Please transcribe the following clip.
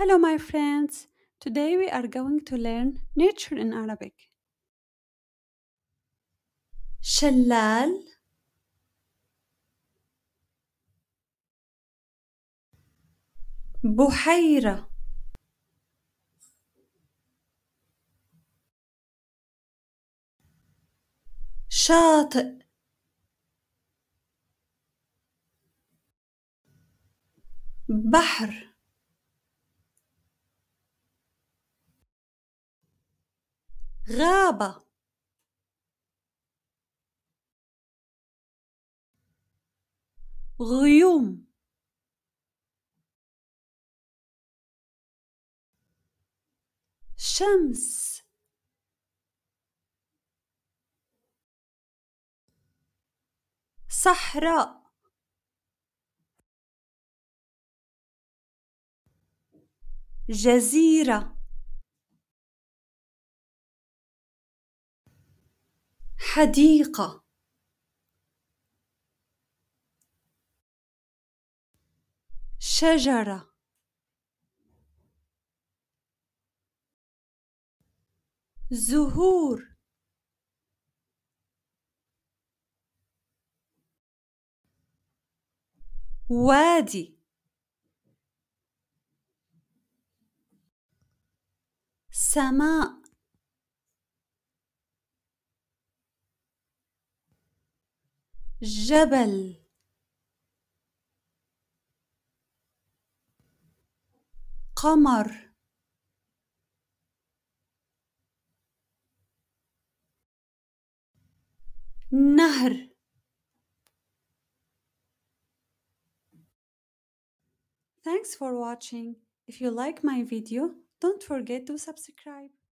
Hello my friends, today we are going to learn nature in Arabic. شلال بحيرة شاطئ بحر غابة غيوم شمس صحراء جزيره حديقة شجرة زهور وادي سماء جبل قمر نهر Thanks for watching. If you like my video, don't forget to subscribe.